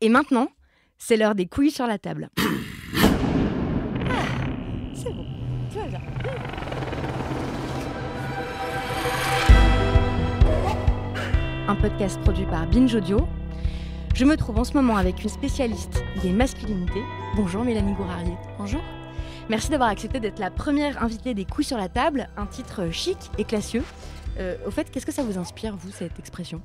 Et maintenant, c'est l'heure des couilles sur la table. Ah, un podcast produit par Binge Audio. Je me trouve en ce moment avec une spécialiste des masculinités. Bonjour Mélanie Gourarier. Bonjour. Merci d'avoir accepté d'être la première invitée des couilles sur la table, un titre chic et classieux. Euh, au fait, qu'est-ce que ça vous inspire, vous, cette expression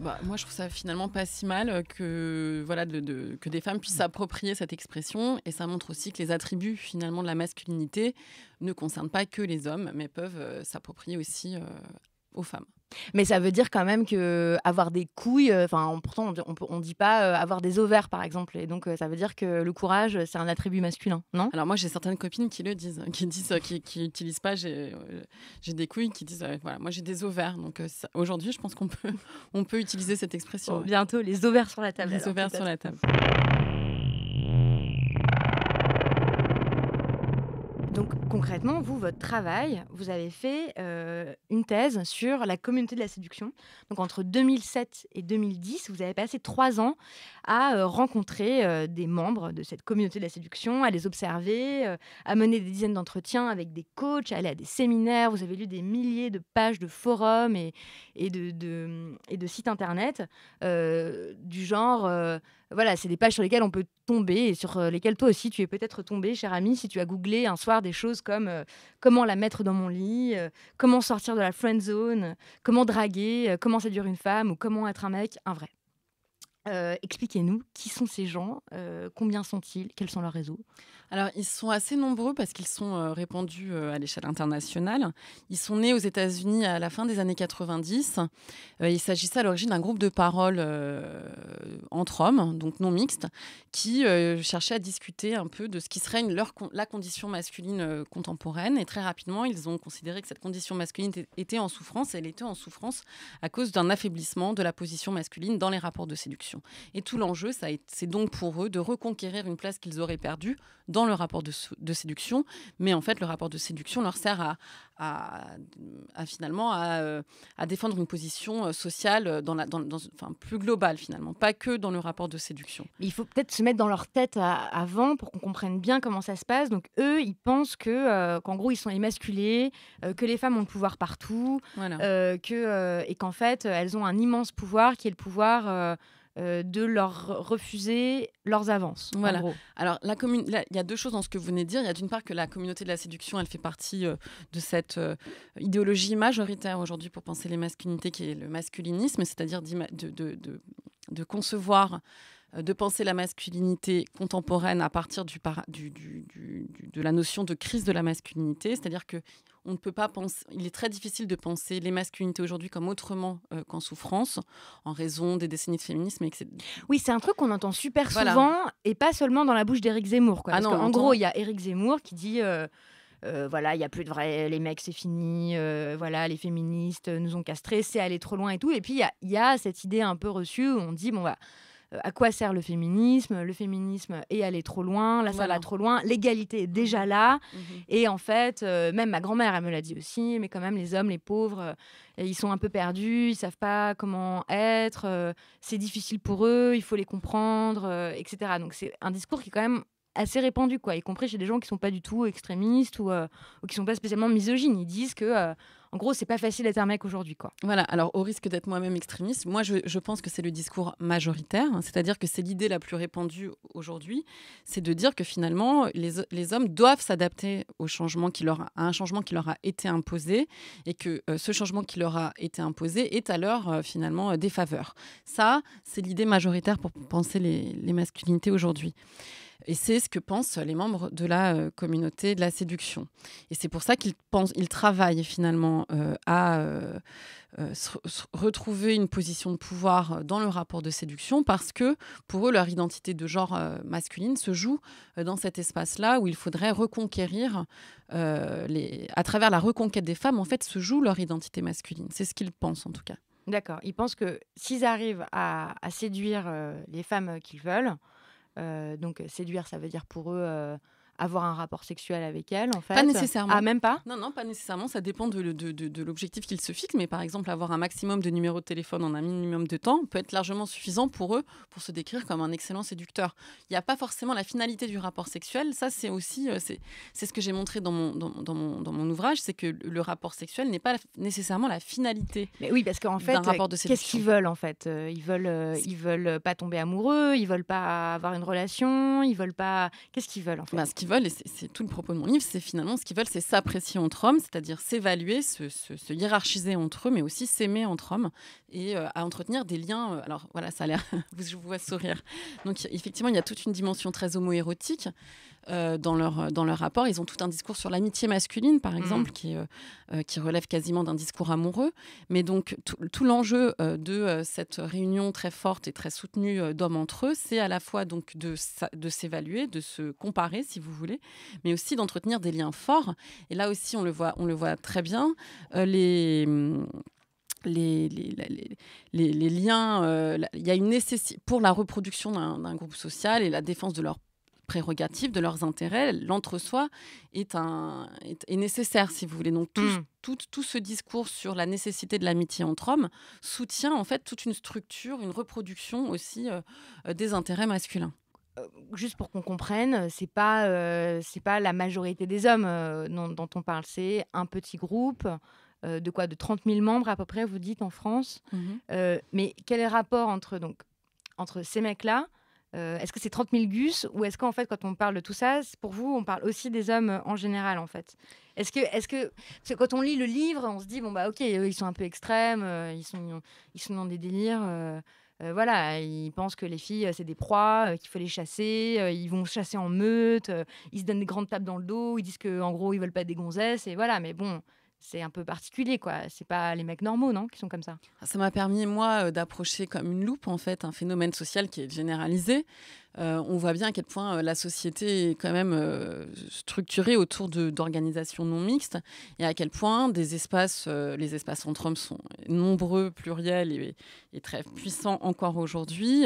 bah, moi, je trouve ça finalement pas si mal que, voilà, que des femmes puissent mm. s'approprier cette expression. Et ça montre aussi que les attributs finalement de la masculinité ne concernent pas que les hommes, mais peuvent euh, s'approprier aussi euh, aux femmes. Mais ça veut dire quand même que euh, avoir des couilles, euh, enfin, pourtant, on, on, dit pas euh, avoir des ovaires, par exemple. Et donc, ça veut dire que le courage, c'est un attribut masculin, non Alors, moi, j'ai certaines copines qui le disent, qui disent, qui, qui pas, j'ai des couilles, qui disent, voilà, moi, j'ai des ovaires. Donc, aujourd'hui, je pense qu'on peut, utiliser cette expression. Bientôt, les ovaires sur la table. Les ovaires sur la table. concrètement, vous, votre travail, vous avez fait euh, une thèse sur la communauté de la séduction. Donc entre 2007 et 2010, vous avez passé trois ans à euh, rencontrer euh, des membres de cette communauté de la séduction, à les observer, à mener des dizaines d'entretiens avec des coachs, à aller à des séminaires. Vous avez lu des milliers de pages de forums et de sites internet du genre voilà, c'est des pages sur lesquelles on peut tomber et sur euh, lesquelles toi aussi tu es peut-être tombé, cher ami, si tu as googlé un soir des choses comme euh, comment la mettre dans mon lit, euh, comment sortir de la friend zone, comment draguer, comment séduire une femme ou comment être un mec, un vrai. Euh, expliquez-nous qui sont ces gens, euh, combien sont-ils, quels sont leurs réseaux Alors, ils sont assez nombreux parce qu'ils sont euh, répandus à l'échelle internationale. Ils sont nés aux États-Unis à la fin des années 90. il s'agissait à l'origine d'un groupe de parole entre hommes, donc non mixte, qui cherchait à discuter un peu de ce qui serait la condition masculine contemporaine. Et très rapidement, ils ont considéré que cette condition masculine était en souffrance elle était en souffrance à cause d'un affaiblissement de la position masculine dans les rapports de séduction et tout l'enjeu, c'est donc pour eux de reconquérir une place qu'ils auraient perdue dans le rapport de, séduction. Mais en fait, le rapport de séduction leur sert à, finalement euh, à, défendre une position euh, sociale euh, dans la, enfin, plus globale finalement, pas que dans le rapport de séduction. il faut peut-être se mettre dans leur tête avant pour qu'on comprenne bien comment ça se passe. Donc eux, ils pensent qu'en gros ils sont émasculés, que les femmes ont le pouvoir partout, que et qu'en fait elles ont un immense pouvoir qui est le pouvoir euh, de leur refuser leurs avances. Voilà. Alors, il y a deux choses dans ce que vous venez de dire. Il y a d'une part que la communauté de la séduction, elle fait partie euh, de cette euh, idéologie majoritaire aujourd'hui pour penser les masculinités, qui est le masculinisme, c'est-à-dire de, concevoir euh, de penser la masculinité contemporaine à partir de la notion de crise de la masculinité, c'est-à-dire que on ne peut pas penser, il est très difficile de penser les masculinités aujourd'hui comme autrement euh, qu'en souffrance, en raison des décennies de féminisme. Etc. Oui, c'est un truc qu'on entend super souvent et pas seulement dans la bouche d'Éric Zemmour. Quoi, ah en gros, il y a Éric Zemmour qui dit. Euh, voilà, il y a plus de vrai, les mecs, c'est fini, voilà, les féministes nous ont castrés, c'est aller trop loin et tout. Et puis, il y, a, cette idée un peu reçue où on dit, bon, voilà, bah, euh, à quoi sert le féminisme Le féminisme est allé trop loin, là ça va trop loin, l'égalité est déjà mhm. là. Mhm. Et en fait, euh, même ma grand-mère, elle me l'a dit aussi, mais quand même, les hommes, les pauvres, euh, ils sont un peu perdus, ils savent pas comment être, c'est difficile pour eux, il faut les comprendre, etc. Donc c'est un discours qui est quand même assez répandu, quoi, y compris chez des gens qui sont pas du tout extrémistes ou, ou qui sont pas spécialement misogynes. Ils disent que en gros, c'est pas facile d'être un mec aujourd'hui, quoi. Voilà. Alors, au risque d'être moi-même extrémiste, moi, je, pense que c'est le discours majoritaire, hein. c'est-à-dire que c'est l'idée la plus répandue aujourd'hui, c'est de dire que finalement, les, hommes doivent s'adapter au changement qui leur à un changement qui leur a été imposé et que euh, ce changement qui leur a été imposé est à leur finalement euh, défaveur. Ça, c'est l'idée majoritaire pour penser les, les masculinités aujourd'hui. Et c'est ce que pensent les membres de la euh, communauté de la séduction. Et c'est pour ça qu'ils pensent, ils travaillent finalement euh, à euh, retrouver une position de pouvoir dans le rapport de séduction parce que pour eux, leur identité de genre masculine se joue dans cet espace-là où il faudrait reconquérir, à travers la reconquête des femmes, en fait, se joue leur identité masculine. C'est ce qu'ils pensent en tout cas. D'accord. Ils pensent que s'ils arrivent à séduire les femmes qu'ils veulent, euh, donc séduire, ça veut dire pour eux euh, avoir un rapport sexuel avec elle, en fait. Pas nécessairement. Ah, même pas Non, non, pas nécessairement. Ça dépend de, de, de, de l'objectif qu'ils se fixent. Mais par exemple, avoir un maximum de numéros de téléphone en un minimum de temps peut être largement suffisant pour eux pour se décrire comme un excellent séducteur. Il n'y a pas forcément la finalité du rapport sexuel. Ça, c'est aussi, euh, c'est ce que j'ai montré dans mon, dans, mon, dans mon ouvrage, c'est que le rapport sexuel n'est pas nécessairement la finalité. Mais oui, parce qu'en fait, euh, qu'est-ce qu'ils veulent en fait euh, Ils veulent, ils veulent pas tomber amoureux, ils veulent pas avoir une relation, ils veulent pas. Qu'est-ce qu'ils veulent en fait bah, veulent, et c'est tout le propos de mon livre, c'est finalement ce qu'ils veulent, c'est s'apprécier entre hommes, c'est-à-dire s'évaluer, se, hiérarchiser entre eux, mais aussi s'aimer entre hommes et euh, à entretenir des liens. Euh, alors voilà, ça a l'air, je vous vois sourire. Donc effectivement, il y a toute une dimension très homoérotique, euh, dans, leur, euh, dans leur rapport. Ils ont tout un discours sur l'amitié masculine, par mhm. exemple, qui, euh, qui relève quasiment d'un discours amoureux. Mais donc, tout l'enjeu de cette réunion très forte et très soutenue d'hommes entre eux, c'est à la fois donc de, de s'évaluer, de se comparer, si vous voulez, mais aussi d'entretenir des liens forts. Et là aussi, on le voit, on le voit très bien. les. Les les, les, liens, il y a une nécessité pour la reproduction d'un groupe social et la défense de leur prérogatives, de leurs intérêts. L'entre-soi est, un, est, nécessaire, si vous voulez. Donc hmm. tout, tout, ce discours sur la nécessité de l'amitié entre hommes soutient en fait toute une structure, une reproduction aussi euh, euh, des intérêts masculins euh, juste pour qu'on comprenne, c'est pas c'est pas la majorité des hommes dont, on parle, c'est un petit groupe de quoi de 30 000 membres à peu près, vous dites en France. Mhm. mais quel est le rapport entre donc entre ces mecs-là euh, est-ce que c'est 30 000 gus ou est-ce qu'en fait, quand on parle de tout ça, pour vous, on parle aussi des hommes euh, en général en fait Est-ce que, est-ce que, quand on lit le livre, on se dit bon bah ok, ils sont un peu extrêmes, euh, ils sont, ils sont dans des délires. voilà, ils pensent que les filles, c'est des proies, qu'il faut les chasser, ils vont chasser en meute, ils se donnent des grandes tapes dans le dos, ils disent qu'en gros, ils veulent pas des gonzesses, et voilà, mais bon, c'est un peu particulier, quoi. C'est pas les mecs normaux, non, qui sont comme ça. Ah, ça m'a permis, moi, euh, d'approcher comme une loupe, en fait, un phénomène social qui est généralisé. Euh, on voit bien à quel point euh, la société est quand même structurée autour d'organisations non mixtes et à quel point des espaces, les espaces entre hommes sont nombreux, pluriels et, et très puissants encore aujourd'hui.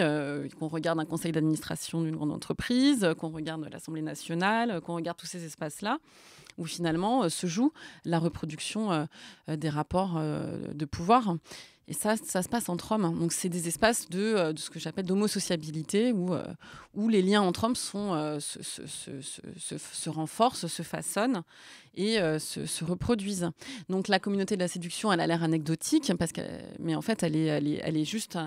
qu'on regarde un conseil d'administration d'une grande entreprise, qu'on regarde l'Assemblée nationale, qu'on regarde tous ces espaces-là où finalement euh, se joue la reproduction euh, euh, des rapports de pouvoir. Et ça, ça se passe entre hommes. Hein. Donc, c'est des espaces de, euh, de ce que j'appelle d'homosociabilité, où, euh, où les liens entre hommes sont, euh, se, se, renforcent, se façonnent et se, reproduisent. Donc, la communauté de la séduction, elle a l'air anecdotique, parce que, mais en fait, elle est, elle, est, juste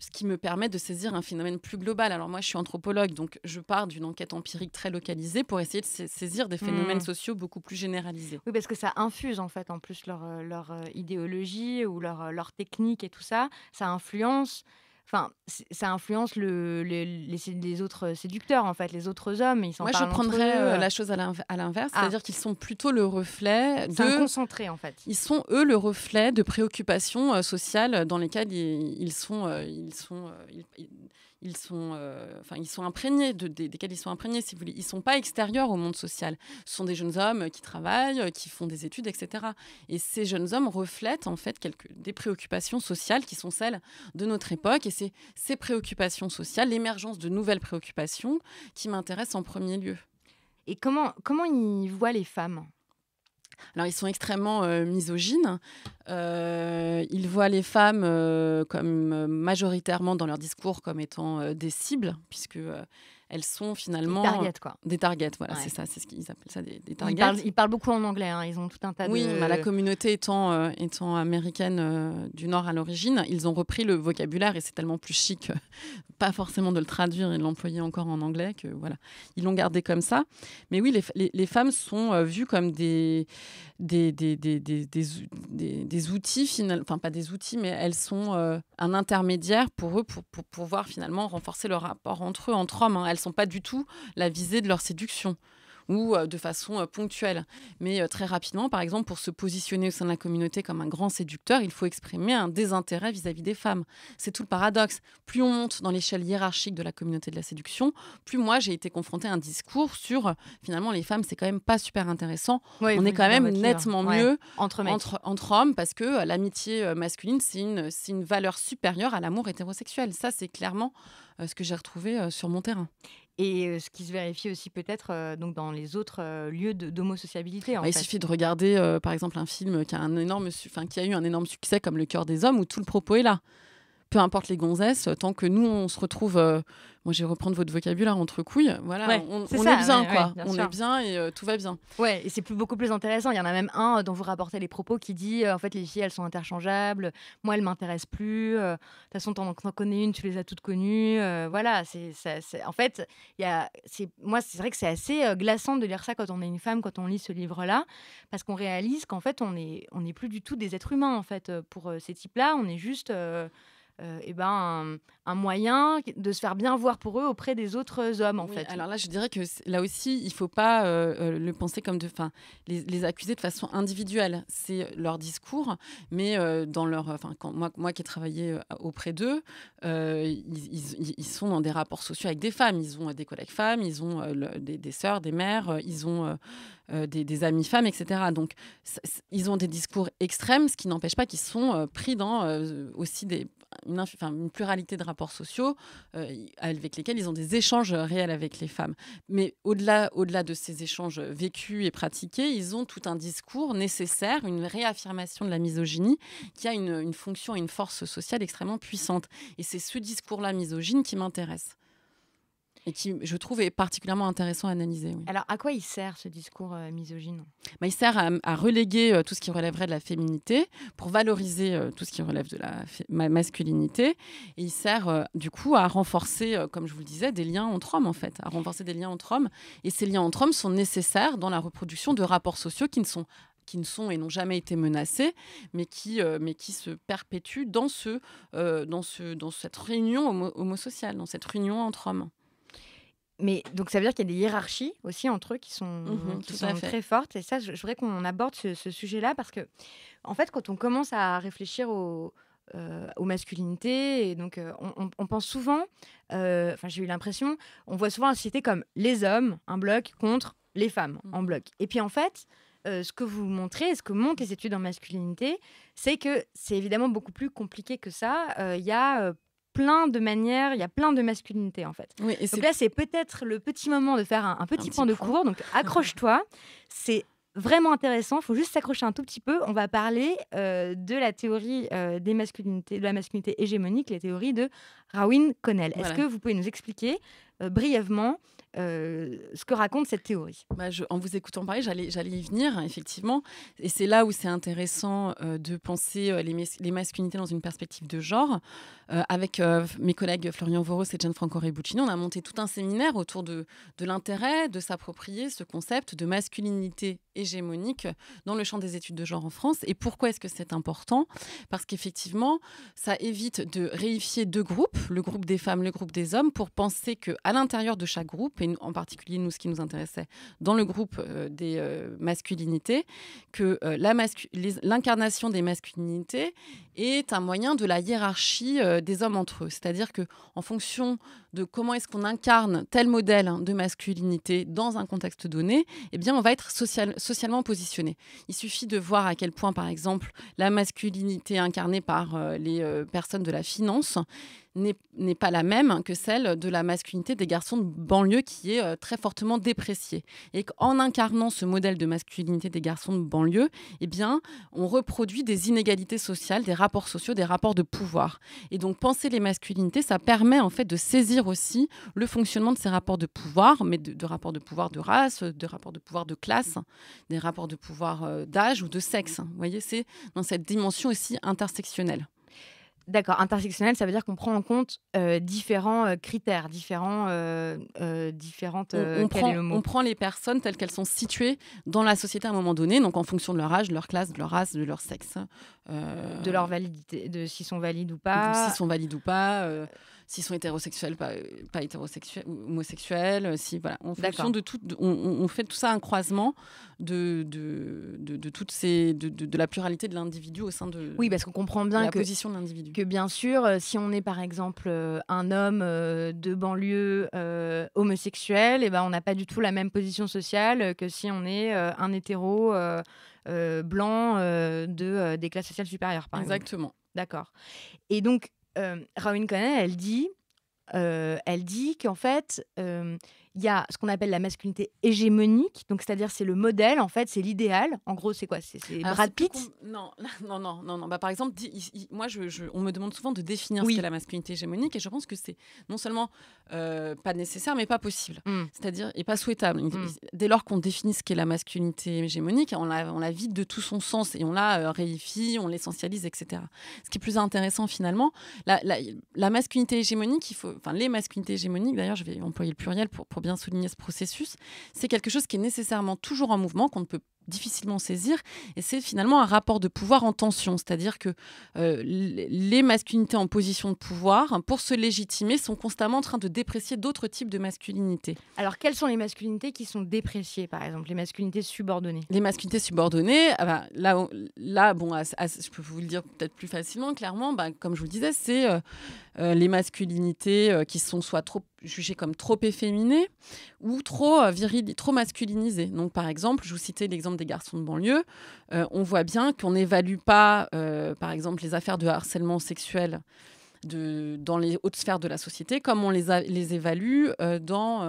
ce qui me permet de saisir un phénomène plus global. Alors, moi, je suis anthropologue, donc je pars d'une enquête empirique très localisée pour essayer de saisir des phénomènes mmh. sociaux beaucoup plus généralisés. Oui, parce que ça infuse, en fait, en plus, leur, leur idéologie ou leur technique et tout ça, ça influence enfin, ça influence le, le, les, autres euh, séducteurs, en fait, les autres hommes. Ils Moi, je prendrais euh, euh. la chose à l'inverse, ah. c'est-à-dire qu'ils sont plutôt le reflet de... concentré, en fait. Ils sont, eux, le reflet de préoccupations sociales dans lesquelles ils, sont... ils, ils, ils sont, euh, ils sont imprégnés desquels ils sont imprégnés, si vous voulez. Ils sont pas extérieurs au monde social. Ce sont des jeunes hommes euh, qui travaillent, euh, qui font des études, etc. Et ces jeunes hommes reflètent en fait des préoccupations sociales qui sont celles de notre époque. Et c'est ces préoccupations sociales, l'émergence de nouvelles préoccupations, qui m'intéressent en premier lieu. Et comment comment ils voient les femmes alors ils sont extrêmement euh, misogynes. Euh, ils voient les femmes euh, comme majoritairement dans leur discours comme étant des cibles, puisque elles sont finalement des targets quoi. Des targets, voilà, c'est ça, c'est ce qu'ils appellent ça des, targets. Ils parlent, beaucoup en anglais, hein. ils ont tout un tas de. Oui, bah, la communauté étant euh, étant américaine euh, du Nord à l'origine, ils ont repris le vocabulaire et c'est tellement plus chic, pas forcément de le traduire et de l'employer encore en anglais que voilà, ils l'ont gardé comme ça. Mais oui, les, les, femmes sont euh, vues comme des des, des des, outils finalement, enfin pas des outils, mais elles sont un intermédiaire pour eux pour, pour pouvoir finalement renforcer le rapport entre eux entre hommes. Hein elles sont pas du tout la visée de leur séduction ou euh, de façon euh, ponctuelle. Mais euh, très rapidement, par exemple, pour se positionner au sein de la communauté comme un grand séducteur, il faut exprimer un désintérêt vis-à-vis des femmes. C'est tout le paradoxe. Plus on monte dans l'échelle hiérarchique de la communauté de la séduction, plus moi j'ai été confrontée à un discours sur finalement les femmes, c'est quand même pas super intéressant. on est quand même hein. nettement mieux entre, entre, hommes parce que l'amitié masculine, c'est une, une valeur supérieure à l'amour hétérosexuel. Ça, c'est clairement ce que j'ai retrouvé sur mon terrain. Et ce qui se vérifie aussi peut-être donc dans les autres lieux d'homosociabilité. sociabilité bah, il suffit de regarder par exemple un film qui a, qui a eu un énorme succès comme Le cœur des hommes où tout le propos est là peu importe les gonzesses, tant que nous, on se retrouve, euh, moi je vais reprendre votre vocabulaire, entre couilles, voilà, on, est, bien, quoi. on est bien et euh, tout va bien. Ouais, et c'est beaucoup plus intéressant. Il y en a même un euh, dont vous rapportez les propos qui dit, en fait, les filles, elles sont interchangeables, moi, elles m'intéressent plus, de toute façon, en connais une, tu les as toutes connues, voilà, c'est, en fait, y a, moi, c'est vrai que c'est assez glaçant de lire ça quand on est une femme, quand on lit ce livre-là, parce qu'on réalise qu'en fait, on n'est on est plus du tout des êtres humains, en fait, pour ces types-là, on est juste... Euh, eh ben, un, moyen de se faire bien voir pour eux auprès des autres hommes, en fait. Alors là, je dirais que là aussi, il ne faut pas euh, euh, le penser comme de, fin, les, accuser de façon individuelle. C'est leur discours, mais dans leur, enfin, moi, moi qui ai travaillé auprès d'eux, ils, sont dans des rapports sociaux avec des femmes. Ils ont des collègues femmes, ils ont des, des, sœurs, des mères, ils ont des, des, amis femmes, etc. Donc, ils ont des discours extrêmes, ce qui n'empêche pas qu'ils sont pris dans aussi des une, pluralité de rapports sociaux euh, avec lesquels ils ont des échanges réels avec les femmes. Mais au-delà au de ces échanges vécus et pratiqués, ils ont tout un discours nécessaire, une réaffirmation de la misogynie qui a une, une fonction et une force sociale extrêmement puissante. Et c'est ce discours-là misogyne qui m'intéresse et qui, je trouve, est particulièrement intéressant à analyser. Alors, à quoi il sert ce discours euh, misogyne bah, Il sert à, reléguer euh, tout ce qui relèverait de la féminité pour valoriser euh, tout ce qui relève de la masculinité. Et il sert, du coup, à renforcer, comme je vous le disais, des liens entre hommes, en fait, à renforcer des liens entre hommes. Et ces liens entre hommes sont nécessaires dans la reproduction de rapports sociaux qui ne sont qui ne sont et n'ont jamais été menacés, mais qui, mais qui se perpétuent dans, ce, dans, ce, dans cette réunion homosociale, dans cette réunion entre hommes mais donc ça veut dire qu'il y a des hiérarchies aussi entre eux qui sont, mmh très fortes. Et ça, je, voudrais qu'on aborde ce, sujet-là parce que, en fait, quand on commence à réfléchir au, euh, aux masculinités. Et donc, euh, on, pense souvent, euh, enfin, j'ai eu l'impression, on voit souvent la société comme les hommes, un bloc, contre les femmes, mmh. en bloc. Et puis, en fait, ce que vous montrez, ce que montrent les études en masculinité, c'est que c'est évidemment beaucoup plus compliqué que ça. Il y a plein de manières, il y a plein de masculinité en fait. donc là, c'est peut-être le petit moment de faire un, petit, point de cours. Donc accroche-toi. c'est vraiment intéressant. Il faut juste s'accrocher un tout petit peu. On va parler euh, de la théorie euh, des masculinités, de la masculinité hégémonique, les théories de Rawin Connell. Est-ce que vous pouvez nous expliquer euh, brièvement euh, ce que raconte cette théorie. Bah, en vous écoutant parler, j'allais y venir, effectivement. Et c'est là où c'est intéressant euh, de penser les, masculinités dans une perspective de genre. avec mes collègues Florian Voros et Gianfranco Rebuccini, on a monté tout un séminaire autour de, de l'intérêt de s'approprier ce concept de masculinité hégémonique dans le champ des études de genre en France. Et pourquoi est-ce que c'est important Parce qu'effectivement, ça évite de réifier deux groupes, le groupe des femmes, le groupe des hommes, pour penser que à l'intérieur de chaque groupe, et en particulier nous, ce qui nous intéressait dans le groupe euh, des euh, masculinités, que euh, l'incarnation des masculinités est un moyen de la hiérarchie des hommes entre eux. C'est-à-dire que en fonction de comment est-ce qu'on incarne tel modèle hein, de masculinité dans un contexte donné, eh bien, on va être socialement positionné. Il suffit de voir à quel point, par exemple, la masculinité incarnée par les personnes de la finance n'est pas la même que celle de la masculinité des garçons de banlieue qui est euh, très fortement dépréciée. Et en incarnant ce modèle de masculinité des garçons de banlieue, eh bien, on reproduit des inégalités sociales, des rapports sociaux, des rapports de pouvoir. Et donc penser les masculinités, ça permet en fait de saisir aussi le fonctionnement de ces rapports de pouvoir, mais de, rapports de pouvoir de race, de rapports de pouvoir de classe, des rapports de pouvoir euh, d'âge ou de sexe. Vous voyez, c'est dans cette dimension aussi intersectionnelle. D'accord, intersectionnel, ça veut dire qu'on prend en compte euh, différents euh, critères, différents, euh, différentes. on, prend, on prend les personnes telles qu'elles sont situées dans la société à un moment donné, donc en fonction de leur âge, de leur classe, de leur race, de leur sexe, de leur validité, de s'ils sont valides ou pas, s'ils sont valides ou pas s'ils sont hétérosexuels, pas, euh, pas hétérosexuels, homosexuels, euh, si voilà, en fonction de tout, on, fait tout ça un croisement de de, de, de toutes ces, de, de, la pluralité de l'individu au sein de. Oui, parce qu'on comprend bien la que, position de l'individu. Que bien sûr, euh, si on est par exemple un homme de banlieue homosexuel, et eh ben on n'a pas du tout la même position sociale que si on est un hétéro. blanc de, des classes sociales supérieures, Exactement. D'accord. Et donc, euh, Rawin elle dit, euh, elle dit qu'en fait, euh, il y a ce qu'on appelle la masculinité hégémonique, donc c'est-à-dire c'est le modèle, en fait, c'est l'idéal. En gros, c'est quoi C'est Brad Pitt non, non, non, non, non. Bah, par exemple, moi, je, on me demande souvent de définir ce qu'est la masculinité hégémonique, et je pense que c'est non seulement euh, pas nécessaire, mais pas possible, hmm. c'est-à-dire et pas souhaitable. Hmm. Dès lors qu'on définit ce qu'est la masculinité hégémonique, on la, on la vide de tout son sens et on la euh, réifie, on l'essentialise, etc. Ce qui est plus intéressant finalement, la, la, masculinité hégémonique, il faut, enfin les masculinités hégémoniques, d'ailleurs, je vais employer le pluriel pour, pour souligner ce processus, c'est quelque chose qui est nécessairement toujours en mouvement, qu'on ne peut difficilement saisir. Et c'est finalement un rapport de pouvoir en tension, c'est-à-dire que euh, les masculinités en position de pouvoir, pour se légitimer, sont constamment en train de déprécier d'autres types de masculinités. Alors, quelles sont les masculinités qui sont dépréciées, par exemple, les masculinités subordonnées Les masculinités subordonnées, ah ben, là, là, bon, je peux vous le dire peut-être plus facilement, clairement, ben, comme je vous le disais, c'est euh, euh, les masculinités qui sont soit trop jugées comme trop efféminées ou trop, viril, trop masculinisées. Donc, par exemple, je vous citais l'exemple des garçons de banlieue, euh, on voit bien qu'on n'évalue pas, euh, par exemple, les affaires de harcèlement sexuel de, dans les hautes sphères de la société, comme on les, les évalue euh, dans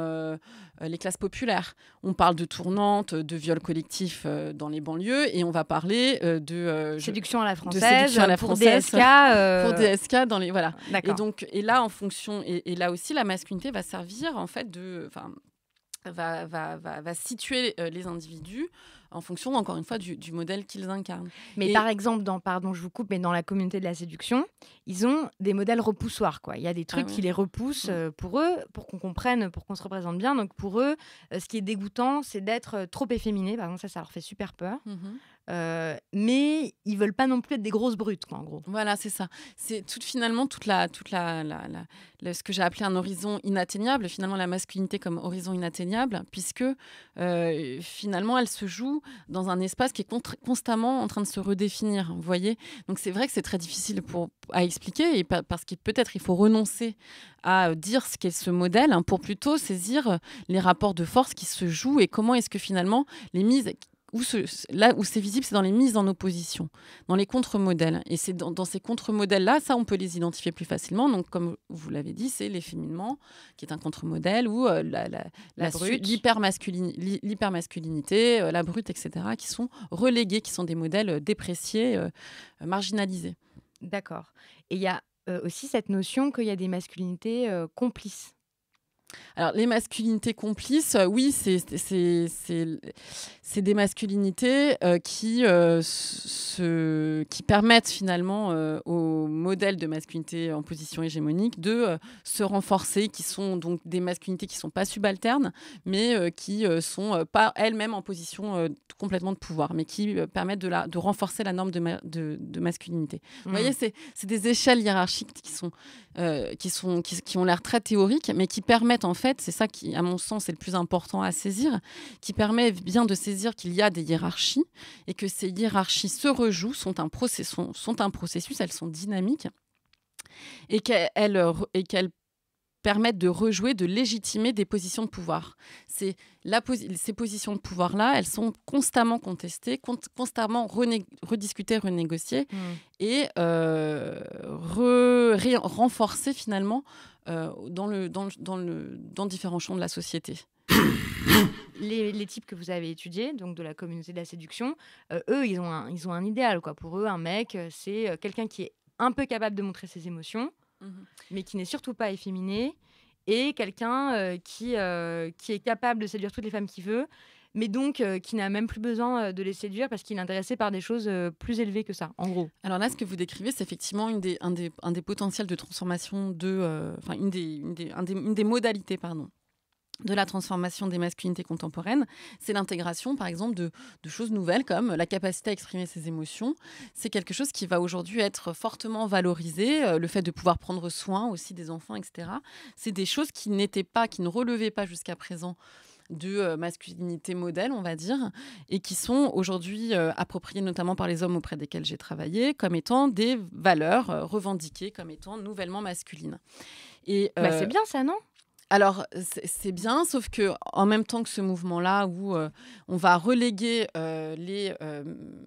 les classes populaires. On parle de tournantes, de viols collectifs dans les banlieues, et on va parler de séduction à la française, la pour DSK, pour DSK dans les voilà. Et donc, et là en fonction, et, là aussi, la masculinité va servir en fait de, va, situer euh, les individus en fonction, encore une fois, du, modèle qu'ils incarnent. Mais par exemple, dans, pardon, je vous coupe, mais dans la communauté de la séduction, ils ont des modèles repoussoirs. Quoi. Il y a des ah trucs qui les repoussent mm. euh, pour eux, pour qu'on comprenne, pour qu'on se représente bien. Donc pour eux, euh, ce qui est dégoûtant, c'est d'être trop efféminé. Par exemple, ça, ça leur fait super peur. Mm-hmm. Euh, mais ils veulent pas non plus être des grosses brutes, quoi, en gros. Voilà, c'est ça. C'est tout, finalement toute la, toute la, la, ce que j'ai appelé un horizon inatteignable, finalement la masculinité comme horizon inatteignable, puisque euh, finalement elle se joue dans un espace qui est constamment en train de se redéfinir. Vous voyez, donc c'est vrai que c'est très difficile pour, à expliquer et parce que peut-être il faut renoncer à dire ce qu'est ce modèle hein, pour plutôt saisir les rapports de force qui se jouent et comment est-ce que finalement les mises où là où c'est visible, c'est dans les mises en opposition, dans les contre-modèles. Et c'est dans, ces contre-modèles-là, ça, on peut les identifier plus facilement. Donc, comme vous l'avez dit, c'est l'efféminement, qui est un contre-modèle, ou euh, la, la, l'hypermasculinité, euh, la brute, etc., qui sont relégués, qui sont des modèles euh, dépréciés, marginalisés. D'accord. Et il y a aussi cette notion qu'il y a des masculinités complices alors, les masculinités complices, euh, oui, c'est des masculinités euh, qui, euh, qui permettent finalement aux modèles de masculinité en position hégémonique de euh, se renforcer, qui sont donc des masculinités qui ne sont pas subalternes, mais euh, qui ne euh, sont pas elles-mêmes en position complètement de pouvoir, mais qui permettent de, la, de renforcer la norme de, de, masculinité. Vous voyez, mm. c'est des échelles hiérarchiques qui, sont, qui, sont, qui, ont l'air très théoriques, mais qui permettent en fait, c'est ça qui, à mon sens, est le plus important à saisir, qui permet bien de saisir qu'il y a des hiérarchies et que ces hiérarchies se rejouent, sont un, process, sont, sont un processus, elles sont dynamiques et qu'elles et qu'elle permettent de rejouer, de légitimer des positions de pouvoir. Ces, la, ces positions de pouvoir-là, elles sont constamment contestées, constamment rediscutées, renégociées mmh. et euh, renforcées finalement euh, dans, le, dans, le, dans, différents champs de la société. Les, types que vous avez étudiés, donc de la communauté de la séduction, euh, eux, ils ont, un, ils ont un idéal. Quoi. Pour eux, un mec, c'est quelqu'un qui est un peu capable de montrer ses émotions, mhm. mais qui n'est surtout pas efféminé, et quelqu'un euh, qui, euh, qui est capable de séduire toutes les femmes qu'il veut, mais donc euh, qui n'a même plus besoin de les séduire parce qu'il est intéressé par des choses plus élevées que ça, en gros. Alors là, ce que vous décrivez, c'est effectivement une des, un, des, potentiels de transformation, de, enfin une, des, une, une des modalités pardon, de la transformation des masculinités contemporaines, c'est l'intégration, par exemple, de, choses nouvelles comme la capacité à exprimer ses émotions. C'est quelque chose qui va aujourd'hui être fortement valorisé, euh, le fait de pouvoir prendre soin aussi des enfants, etc. C'est des choses qui n'étaient pas, qui ne relevaient pas jusqu'à présent de euh, masculinité modèle, on va dire, et qui sont aujourd'hui euh, appropriées notamment par les hommes auprès desquels j'ai travaillé comme étant des valeurs revendiquées comme étant nouvellement masculines. Et bah, c'est bien ça, non alors, c'est bien, sauf que en même temps que ce mouvement-là, où euh, on va reléguer euh, les, euh,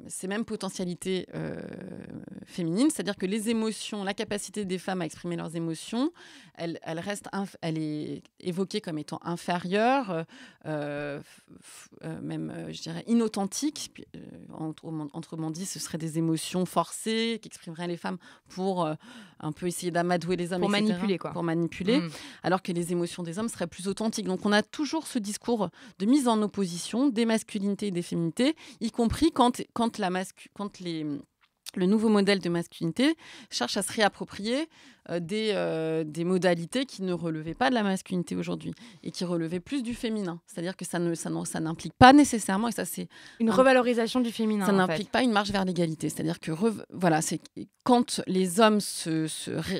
ces mêmes potentialités féminines, c'est-à-dire que les émotions, la capacité des femmes à exprimer leurs émotions, elle, elle reste elle est évoquée comme étant inférieure, même, je dirais, inauthentique. entre autrement dit, ce seraient des émotions forcées qu'exprimeraient les femmes pour un peu essayer d'amadouer les hommes. Pour manipuler, quoi. Pour manipuler. Mm. Alors que les émotions des hommes serait plus authentique. Donc on a toujours ce discours de mise en opposition des masculinités et des féminités, y compris quand, quand, la masque, quand les le nouveau modèle de masculinité cherche à se réapproprier euh, euh, des, modalités qui ne relevaient pas de la masculinité aujourd'hui et qui relevaient plus du féminin. C'est-à-dire que ça ne ça, n'implique pas nécessairement et ça c'est une revalorisation du féminin. Ça n'implique pas une marche vers l'égalité. C'est-à-dire que voilà, c'est quand les hommes se,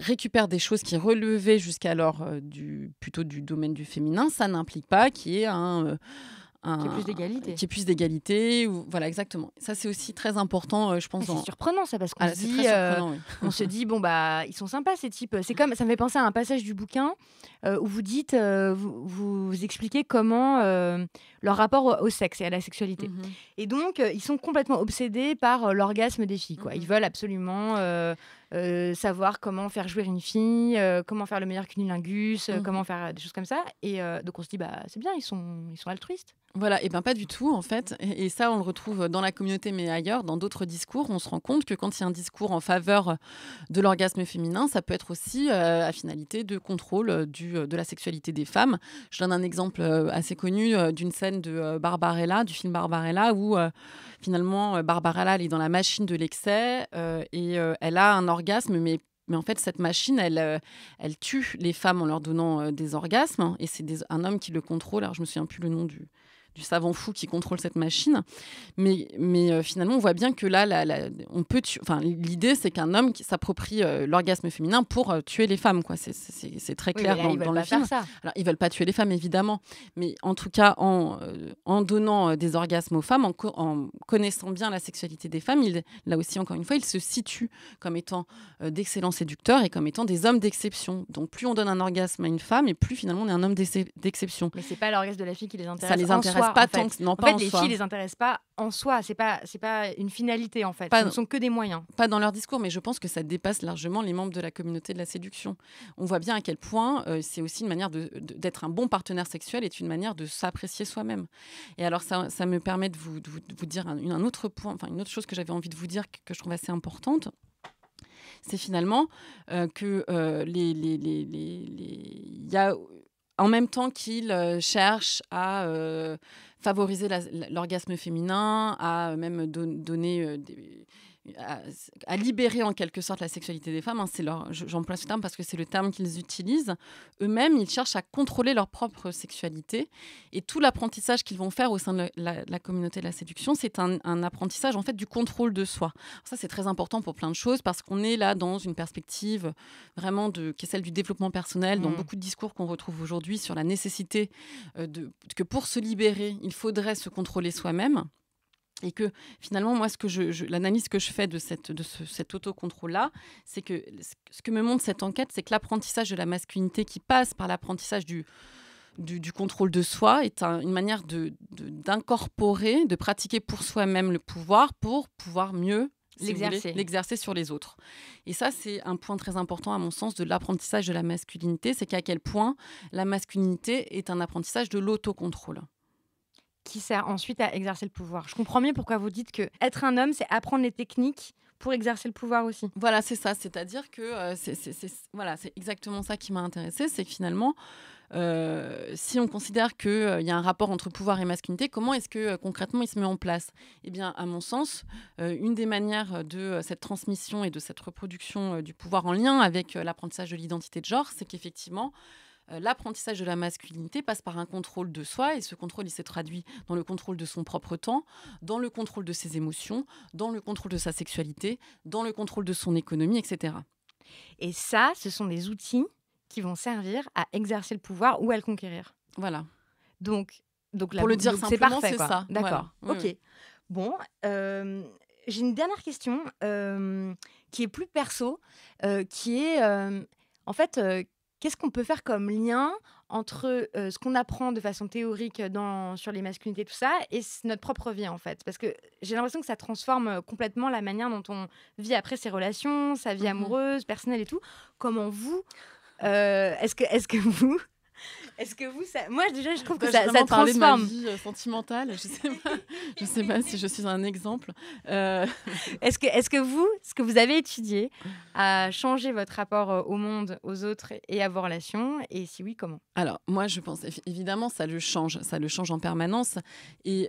récupèrent des choses qui relevaient jusqu'alors euh, du plutôt du domaine du féminin, ça n'implique pas qu'il y ait un qui plus d'égalité. Qui plus d'égalité, voilà, exactement. Ça, c'est aussi très important, euh, je pense. C'est surprenant, ça, parce qu'on ah, se, dit, euh, on se dit, bon, bah, ils sont sympas, ces types. C'est comme, ça me fait penser à un passage du bouquin euh, où vous dites, vous, vous, expliquez comment leur rapport au, sexe et à la sexualité. Mhm. Et donc, ils sont complètement obsédés par l'orgasme des filles, quoi. Ils mhm. veulent absolument euh, savoir comment faire jouer une fille, euh, comment faire le meilleur cunilingus, euh, comment mmh. faire des choses comme ça. Et donc on se dit, bah, c'est bien, ils sont, ils sont altruistes. Voilà, et ben pas du tout en fait. Et, ça, on le retrouve dans la communauté, mais ailleurs, dans d'autres discours, on se rend compte que quand il y a un discours en faveur de l'orgasme féminin, ça peut être aussi à finalité de contrôle du, de la sexualité des femmes. Je donne un exemple assez connu d'une scène de Barbarella, du film Barbarella, où finalement Barbarella elle est dans la machine de l'excès et elle a un orgasme orgasme. mais en fait, cette machine, elle, euh, elle tue les femmes en leur donnant euh, des orgasmes. Hein, et c'est un homme qui le contrôle. Alors, je me souviens plus le nom du, savant fou qui contrôle cette machine. Mais, mais euh, finalement, on voit bien que là, on peut enfin, l'idée, c'est qu'un homme qui s'approprie euh, l'orgasme féminin pour euh, tuer les femmes. Quoi. C'est, très clair dans, dans le film. Alors, ils veulent pas tuer les femmes, évidemment. Mais en tout cas, en, en donnant des orgasmes aux femmes, en, connaissant bien la sexualité des femmes, là aussi, encore une fois, ils se situent comme étant d'excellents séducteurs et comme étant des hommes d'exception. Donc, plus on donne un orgasme à une femme, et plus finalement on est un homme d'exception. Mais c'est pas l'orgasme de la fille qui les les intéresse pas en tant fait. non, pas les soi. filles les intéressent pas en soi. C'est pas c'est pas une finalité en fait. Ce ne sont que des moyens. Pas dans leur discours, mais je pense que ça dépasse largement les membres de la communauté de la séduction. On voit bien à quel point euh, c'est aussi une manière d'être un bon partenaire sexuel est une manière de s'apprécier soi-même. Et alors ça, ça me permet de vous, vous, dire un, autre point, enfin une autre chose que j'avais envie de vous dire que, je trouve assez importante c'est finalement euh, que euh, les, les, les, y a en même temps qu'il euh, cherche à euh, favoriser l'orgasme féminin, à euh, même donner des, à, libérer en quelque sorte la sexualité des femmes. Hein, c'est leur, j'emploie ce terme parce que c'est le terme qu'ils utilisent. Eux-mêmes, ils cherchent à contrôler leur propre sexualité et tout l'apprentissage qu'ils vont faire au sein de la, communauté de la séduction, c'est un, apprentissage en fait du contrôle de soi. ça, c'est très important pour plein de choses parce qu'on est là dans une perspective vraiment de qui est celle du développement personnel, dans mm. beaucoup de discours qu'on retrouve aujourd'hui sur la nécessité euh, de que pour se libérer, il faudrait se contrôler soi-même. Et que finalement, moi, ce que je, l'analyse que je fais de, cet autocontrôle-là, c'est que ce que me montre cette enquête, c'est que l'apprentissage de la masculinité qui passe par l'apprentissage du, contrôle de soi est une manière d'incorporer, de, pratiquer pour soi-même le pouvoir pour pouvoir mieux l'exercer. l'exercer sur les autres. Et ça, c'est un point très important, à mon sens, de l'apprentissage de la masculinité, c'est qu'à quel point la masculinité est un apprentissage de l'autocontrôle qui sert ensuite à exercer le pouvoir. Je comprends bien pourquoi vous dites que être un homme, c'est apprendre les techniques pour exercer le pouvoir aussi. Voilà, c'est ça. C'est-à-dire que euh, c'est voilà, c'est exactement ça qui m'a intéressée, c'est que finalement, euh, si on considère qu'il euh, y a un rapport entre pouvoir et masculinité, comment est-ce que concrètement il se met en place Eh bien, à mon sens, une des manières de cette transmission et de cette reproduction du pouvoir en lien avec l'apprentissage de l'identité de genre, c'est qu'effectivement, euh, l'apprentissage de la masculinité passe par un contrôle de soi et ce contrôle, il s'est traduit dans le contrôle de son propre temps, dans le contrôle de ses émotions, dans le contrôle de sa sexualité, dans le contrôle de son économie, etc. Et ça, ce sont des outils qui vont servir à exercer le pouvoir ou à le conquérir. Voilà. Donc, donc la pour le dire simplement, c'est ça. D'accord. ok. Bon, euh, j'ai une dernière question euh, qui est plus perso, qui est en fait Qu'est-ce qu'on peut faire comme lien entre euh, ce qu'on apprend de façon théorique dans, sur les masculinités, tout ça, et notre propre vie, en fait Parce que j'ai l'impression que ça transforme euh, complètement la manière dont on vit après ses relations, sa vie mmh amoureuse, personnelle et tout. Comment vous, euh, est-ce que, est que vous, est-ce que vous, ça... moi déjà, je trouve que bah, ça, ça transforme. De ma vie euh, sentimentale, je sais pas, je sais pas si je suis un exemple. Euh, est-ce que, est-ce que vous, ce que vous avez étudié, a changé votre rapport euh, au monde, aux autres et à vos relations Et si oui, comment Alors moi, je pense évidemment, ça le change, ça le change en permanence. Et,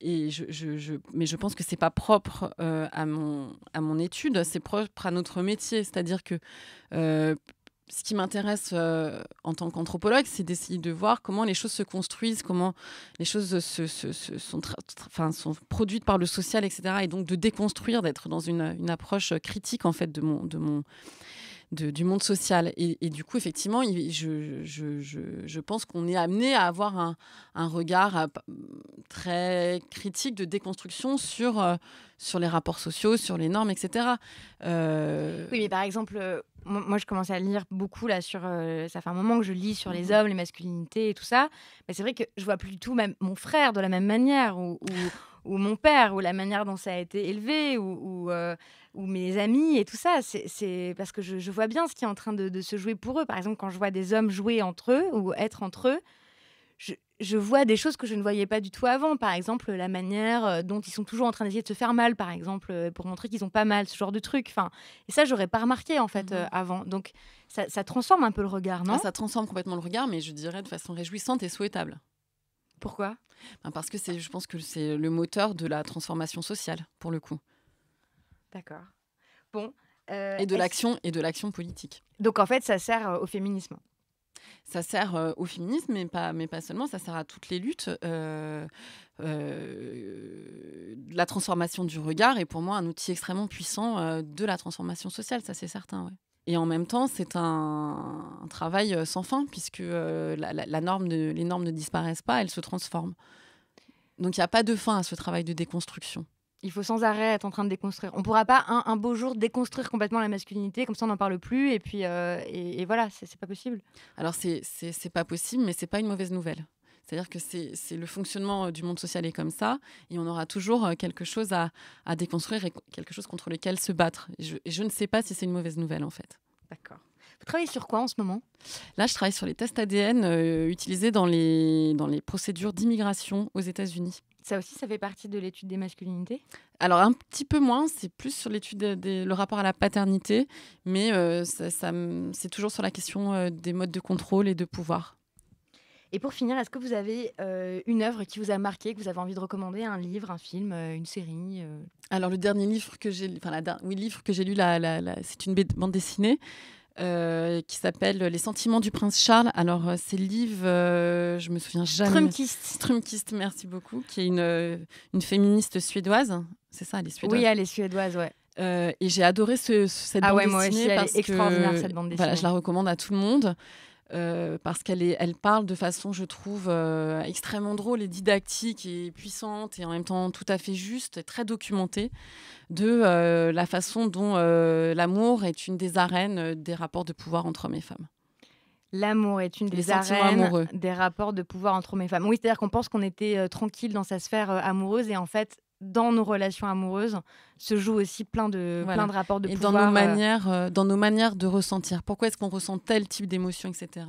et je, je, mais je pense que c'est pas propre à mon à mon étude, c'est propre à notre métier, c'est-à-dire que ce qui m'intéresse euh, en tant qu'anthropologue, c'est d'essayer de voir comment les choses se construisent, comment les choses se, sont, produites par le social, etc. Et donc de déconstruire, d'être dans une, une, approche critique en fait de mon, de mon, du monde social. Et, du coup, effectivement, je, je, je, pense qu'on est amené à avoir un, un regard euh, très critique de déconstruction sur, euh, sur les rapports sociaux, sur les normes, etc. Euh, oui, mais par exemple, moi, je commence à lire beaucoup là sur. ça fait un moment que je lis sur les mhm. hommes, les masculinités et tout ça. Mais c'est vrai que je vois plus du tout même mon frère de la même manière ou, ou, mon père ou la manière dont ça a été élevé ou. ou ou mes amis et tout ça. C'est parce que je, vois bien ce qui est en train de, se jouer pour eux. Par exemple, quand je vois des hommes jouer entre eux ou être entre eux, je, vois des choses que je ne voyais pas du tout avant. Par exemple, la manière euh, dont ils sont toujours en train d'essayer de se faire mal, par exemple, euh, pour montrer qu'ils ont pas mal, ce genre de truc. Enfin, et ça, j'aurais pas remarqué en fait mmh euh, avant. Donc, ça, transforme un peu le regard, non ah, Ça transforme complètement le regard, mais je dirais de façon réjouissante et souhaitable. Pourquoi ben, Parce que c'est, je pense que c'est le moteur de la transformation sociale, pour le coup. D'accord. Bon. Euh, et de l'action et de l'action politique. Donc en fait, ça sert euh, au féminisme. Ça sert euh, au féminisme, mais pas, mais pas seulement, ça sert à toutes les luttes. la transformation du regard est pour moi un outil extrêmement puissant de la transformation sociale, ça c'est certain. Et en même temps, c'est un, travail sans fin, puisque la, norme les normes ne disparaissent pas, elles se transforment. Donc il n'y a pas de fin à ce travail de déconstruction il faut sans arrêt être en train de déconstruire. On ne pourra pas un, beau jour déconstruire complètement la masculinité, comme ça on n'en parle plus, et puis euh, et, et, voilà, c'est pas possible. Alors c'est pas possible, mais c'est pas une mauvaise nouvelle. C'est-à-dire que c'est le fonctionnement euh, du monde social est comme ça, et on aura toujours euh, quelque chose à, déconstruire et quelque chose contre lequel se battre. je, ne sais pas si c'est une mauvaise nouvelle en fait. D'accord. Vous travaillez sur quoi en ce moment Là, je travaille sur les tests ADN utilisés dans les, dans les procédures d'immigration aux États-Unis. Ça aussi, ça fait partie de l'étude des masculinités Alors, un petit peu moins, c'est plus sur l'étude le rapport à la paternité, mais euh, ça, c'est toujours sur la question euh, des modes de contrôle et de pouvoir. Et pour finir, est-ce que vous avez euh, une œuvre qui vous a marqué, que vous avez envie de recommander Un livre, un film, une série Alors, le dernier livre que j'ai, oui, lu, c'est une bande dessinée euh, qui s'appelle Les sentiments du prince Charles. Alors, euh, c'est Liv, euh, je me souviens jamais. Strumkist. Strumkist, merci beaucoup, qui est une, euh, une féministe suédoise. C'est ça, elle est suédoise. Oui, elle est suédoise, ouais. Euh, et j'ai adoré ce, bande cette, ah ouais, moi aussi, extraordinaire, cette bande dessinée. Voilà, je la recommande à tout le monde. Euh, parce qu'elle elle parle de façon, je trouve, euh, extrêmement drôle et didactique et puissante et en même temps tout à fait juste et très documentée de euh, la façon dont l'amour est une des arènes des rapports de pouvoir entre hommes et femmes. L'amour est une des arènes des rapports de pouvoir entre hommes et femmes. Oui, c'est-à-dire qu'on pense qu'on était tranquille dans sa sphère amoureuse et en fait, dans nos relations amoureuses se joue aussi plein de, plein de rapports de pouvoir. Dans nos, euh, manières, euh, dans nos manières de ressentir. Pourquoi est-ce qu'on ressent tel type d'émotion, etc.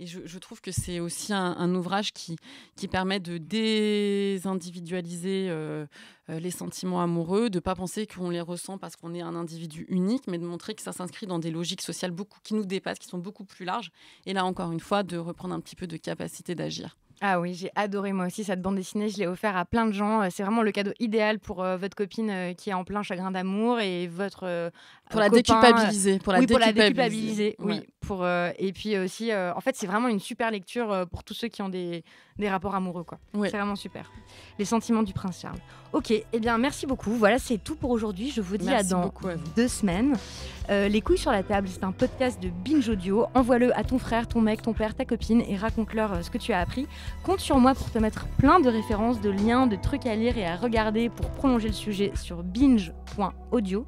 Et je, trouve que c'est aussi un, ouvrage qui, qui permet de désindividualiser euh, les sentiments amoureux, de ne pas penser qu'on les ressent parce qu'on est un individu unique, mais de montrer que ça s'inscrit dans des logiques sociales beaucoup, qui nous dépassent, qui sont beaucoup plus larges. Et là, encore une fois, de reprendre un petit peu de capacité d'agir. Ah oui, j'ai adoré moi aussi cette bande dessinée. Je l'ai offert à plein de gens. Euh, c'est vraiment le cadeau idéal pour euh, votre copine euh, qui est en plein chagrin d'amour et votre pour la déculpabiliser, pour la déculpabiliser. la Oui, pour et puis aussi, euh, en fait, c'est vraiment une super lecture euh, pour tous ceux qui ont des, des rapports amoureux, quoi. C'est vraiment super. Les sentiments du prince Charles. Ok, et eh bien merci beaucoup. Voilà, c'est tout pour aujourd'hui. Je vous dis à dans deux semaines. Euh, les couilles sur la table, c'est un podcast de binge audio. Envoie-le à ton frère, ton mec, ton père, ta copine et raconte-leur ce que tu as appris. Compte sur moi pour te mettre plein de références, de liens, de trucs à lire et à regarder pour prolonger le sujet sur binge.audio.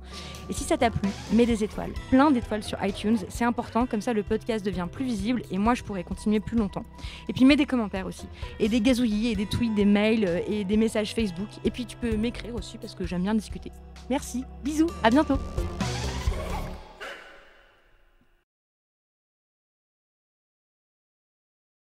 Et si ça t'a plu mets des étoiles. Plein d'étoiles sur iTunes, c'est important, comme ça le podcast devient plus visible et moi je pourrais continuer plus longtemps. Et puis mets des commentaires aussi, et des gazouillis, et des tweets, des mails, euh, et des messages Facebook. Et puis tu peux m'écrire aussi parce que j'aime bien discuter. Merci, bisous, à bientôt